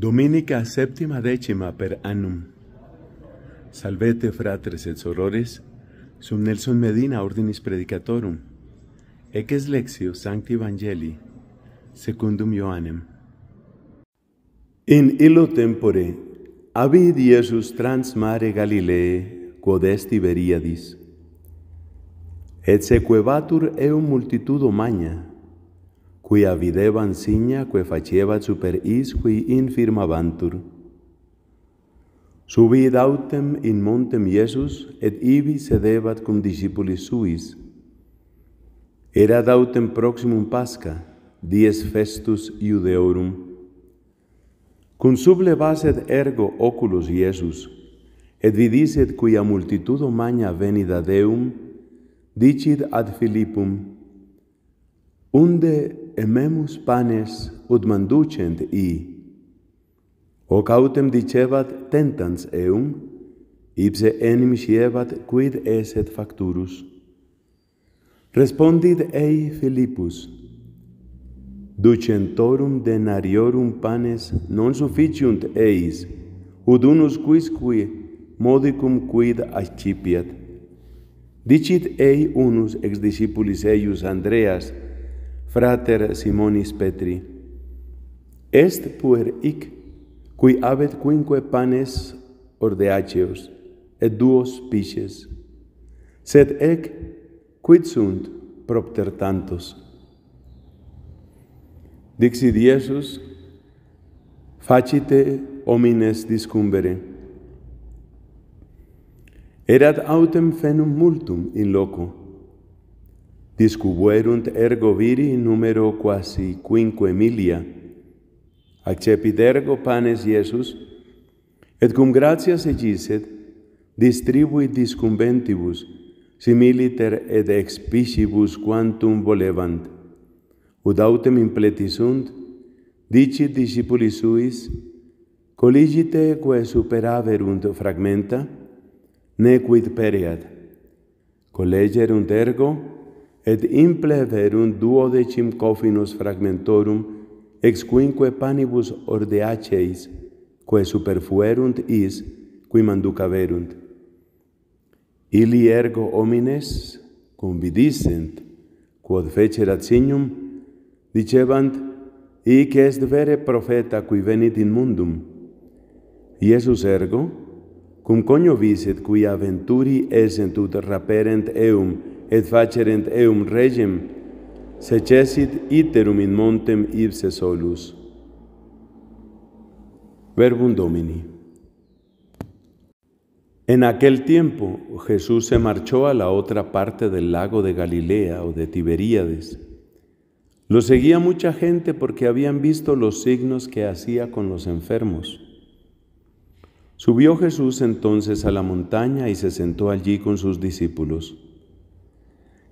Dominica séptima decima per annum. Salvete fratres et sorores, sum Nelson Medina ordinis predicatorum, ex lexio sancti Evangelii, secundum Ioannem. In illo tempore, avid Iesus trans mare Galilee, quod est Tiberiadis, et sequebatur eum multitudo magna, quia videbant signa quae faciebat super is qui infirmabantur. Subid autem in montem Iesus, et ibi sedebat cum discipulis suis. Erat autem proximum Pasca, dies festus iudeorum. Cum sublevaset ergo oculus Iesus, et vidiset quia multitudo magna venida Deum, dicit ad Filipum, unde ememus panes ut manducent i. Hoc autem dicebat tentans eum, ipse enim sievat quid eset facturus. Respondit ei Filippus, Ducentorum denariorum panes non sufficiunt eis, ud unus quisqui modicum quid ascipiat. Dicit ei unus ex discipulis eius Andreas, frater Simonis Petri. Est puer ic, cui avet quinque panes ordeaceus, et duos piches. Sed ec, quid sunt propter tantos? Dixit Iesus, facite homines discumbere. Erat autem fenum multum in loco, et Discubuerunt ergo viri numero quasi quinque milia. Accepit ergo panes Iesus, et cum gratia se giset, distribuit discumbentibus, similiter ed expicibus quantum volevant. Ud autem impletisunt, dicit discipulis suis, colligite quae superaverunt fragmenta, nequit pereat. Collegerunt ergo, et imple verum duo decim cofinus fragmentorum ex quinque panibus ordeaceis, quae superfuerunt is, qui manduca verunt. Ili ergo homines, cum vidisent, quod fecerat signum, dicebant, ic est vere profeta qui venit in mundum. Iesus ergo, cum conio viset qui aventuri esent ut raperent eum, et facerent eum regem, secesit iterum in montem ibse solus. Verbum Domini. En aquel tiempo Jesús se marchó a la otra parte del lago de Galilea o de Tiberíades. Lo seguía mucha gente porque habían visto los signos que hacía con los enfermos. Subió Jesús entonces a la montaña y se sentó allí con sus discípulos.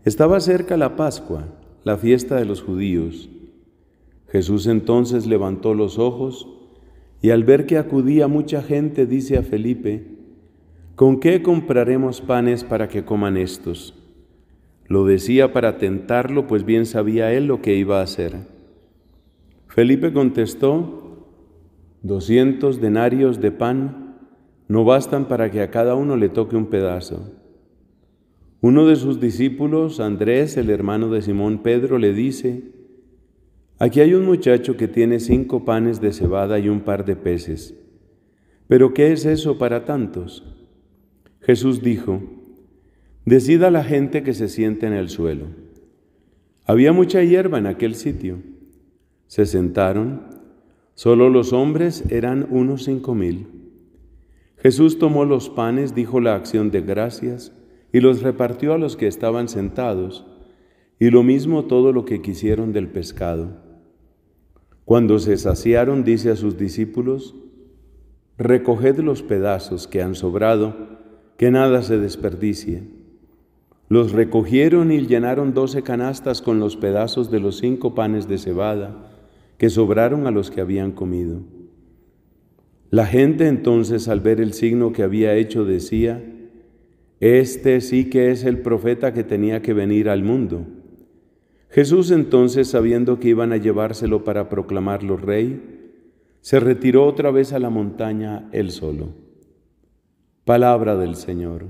Estaba cerca la Pascua, la fiesta de los judíos. Jesús entonces levantó los ojos y al ver que acudía mucha gente, dice a Felipe, ¿con qué compraremos panes para que coman estos? Lo decía para tentarlo, pues bien sabía él lo que iba a hacer. Felipe contestó, doscientos denarios de pan no bastan para que a cada uno le toque un pedazo. Uno de sus discípulos, Andrés, el hermano de Simón Pedro, le dice, Aquí hay un muchacho que tiene cinco panes de cebada y un par de peces. Pero ¿qué es eso para tantos? Jesús dijo, Decida la gente que se siente en el suelo. Había mucha hierba en aquel sitio. Se sentaron. Solo los hombres eran unos cinco mil. Jesús tomó los panes, dijo la acción de gracias, y los repartió a los que estaban sentados, y lo mismo todo lo que quisieron del pescado. Cuando se saciaron, dice a sus discípulos, Recoged los pedazos que han sobrado, que nada se desperdicie. Los recogieron y llenaron doce canastas con los pedazos de los cinco panes de cebada que sobraron a los que habían comido. La gente entonces al ver el signo que había hecho decía, este sí que es el profeta que tenía que venir al mundo. Jesús entonces, sabiendo que iban a llevárselo para proclamarlo rey, se retiró otra vez a la montaña él solo. Palabra del Señor.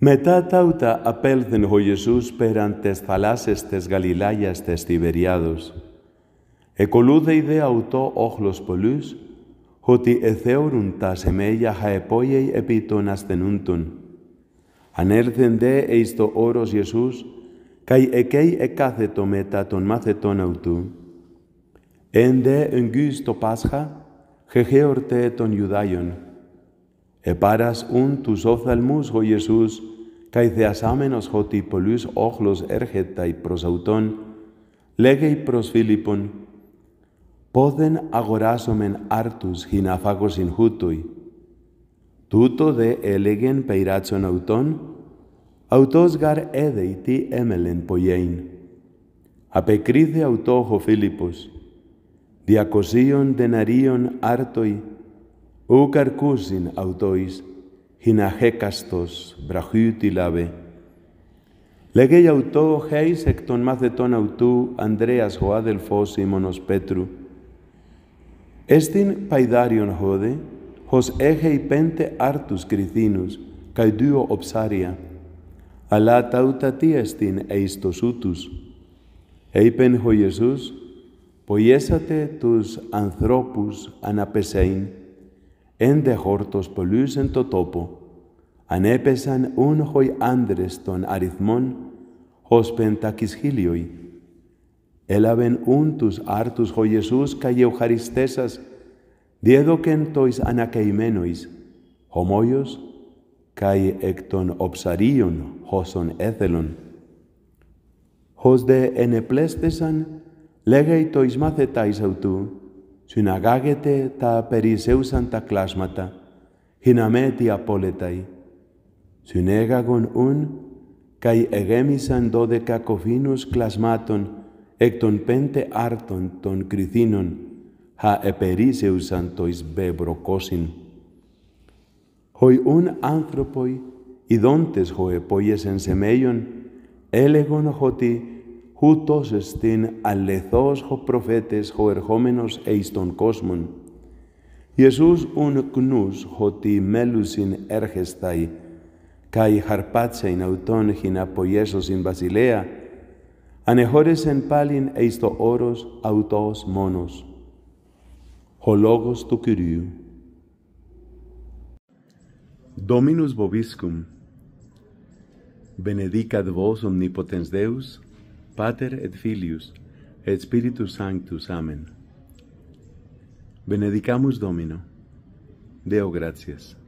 Metá tauta apelten oh Jesús, perantes perantes falaces tes galilayas tes tiberiados. Τιβεριάδος. Εκολούδε auto oh ότι εθεώρουν τα σεμέλια χαεπόγειοι επί των ασθενούντων. Ανέλθεν δε εις το όρος Ιησούς, καί εκέι εκάθετο μετά των μάθετών αυτού. Εν δε εγγύς το Πάσχα, χεχέορτε των Ιουδάιων. Επάρας ούν τους όφθαλμούς ο Ιησούς, καί θεασάμενος ότι πολλούς όχλος έρχεται προς αυτόν, λέγει προς Φίλιππον, πόδεν αγοράσομεν άρτους χιναφάκοσιν χούτουι. Τούτο δε έλεγεν πεϊράτσον αυτον, αυτός γαρ έδεϊ τι έμελεν πογέιν. Απεκρίθε αυτόχ ο Φίλιππος, διακοσίων δεναρίων άρτοι, ου καρκούσιν αυτοίς, χιναχέκαστος βραχύτη λάβε. Λέγε αυτό χέις εκ των μαθετών αυτού Ανδρέας ο αδελφός μονος Πέτρου, Εστιν παϊδάριον χώδε, χως έχει πέντε άρτους κριθίνους, καί δύο οψάρια, αλλά ταύτα τι εστιν εις το σου τους. Είπεν ο Ιησούς, «Ποιέσατε τους ανθρώπους αναπεσέιν, έντε χόρτος πολλούς εν το τόπο, ανέπεσαν ούν χοι άνδρες των αριθμών, ως πεντακισχύλιοι. Έλαβεν ούντους άρτους ο Ιησούς καί ευχαριστέσας, διέδοκεν τοις ανακαημένοις, ομόιος καί εκ των οψαρίων όσων έθελον. Χως δε ενεπλέστεσαν, λέγει τοις μάθεταις αυτού, συναγάγεται τα περίσεουσαν τα κλάσματα, χιναμέτι απόλεταί. Συνέγαγον ούν, καί εγέμισαν δώδεκα κοφίνους κλασμάτων, εκ των πέντε άρτων των κριθίνων, χα επερίζεουσαν το εις Χοι ούν άνθρωποι, ειδόντες επόγες εν σεμέιον, έλεγον χωτι, ούτως εστίν αλεθός χω προφέτες χω ερχόμενος εις τον κόσμον. Ιησούς ουν κνούς χωτι μέλουσιν έρχεσται καί χαρπάτσειν αυτόν χιν απογέσωσιν βασιλέα, Anejores en palin to oros autos monos. O logos tu Dominus Bobiscum, benedicat vos omnipotens Deus, Pater et Filius, et Spiritus Sanctus. Amen. Benedicamus Domino. Deo gracias.